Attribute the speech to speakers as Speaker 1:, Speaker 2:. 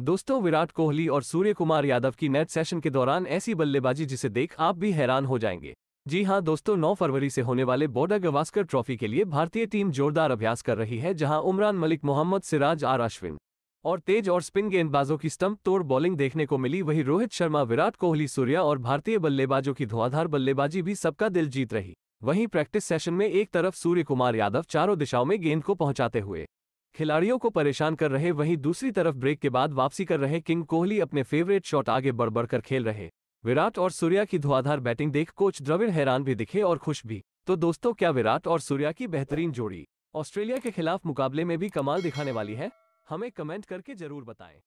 Speaker 1: दोस्तों विराट कोहली और सूर्य कुमार यादव की नेट सेशन के दौरान ऐसी बल्लेबाजी जिसे देख आप भी हैरान हो जाएंगे जी हां दोस्तों 9 फरवरी से होने वाले बोर्डा गवास्कर ट्रॉफी के लिए भारतीय टीम जोरदार अभ्यास कर रही है जहां उमरान मलिक मोहम्मद सिराज आर अश्विन और तेज और स्पिन गेंदबाजों की स्टंप तोड़ बॉलिंग देखने को मिली वहीं रोहित शर्मा विराट कोहली सूर्या और भारतीय बल्लेबाजों की धुआंधार बल्लेबाजी भी सबका दिल जीत रही वहीं प्रैक्टिस सेशन में एक तरफ सूर्य कुमार यादव चारों दिशाओं में गेंद को पहुंचाते हुए खिलाड़ियों को परेशान कर रहे वहीं दूसरी तरफ ब्रेक के बाद वापसी कर रहे किंग कोहली अपने फेवरेट शॉट आगे बढ़ बढ़कर खेल रहे विराट और सूर्या की धुआधार बैटिंग देख कोच द्रविड़ हैरान भी दिखे और खुश भी तो दोस्तों क्या विराट और सूर्या की बेहतरीन जोड़ी ऑस्ट्रेलिया के खिलाफ मुकाबले में भी कमाल दिखाने वाली है हमें कमेंट करके जरूर बताएं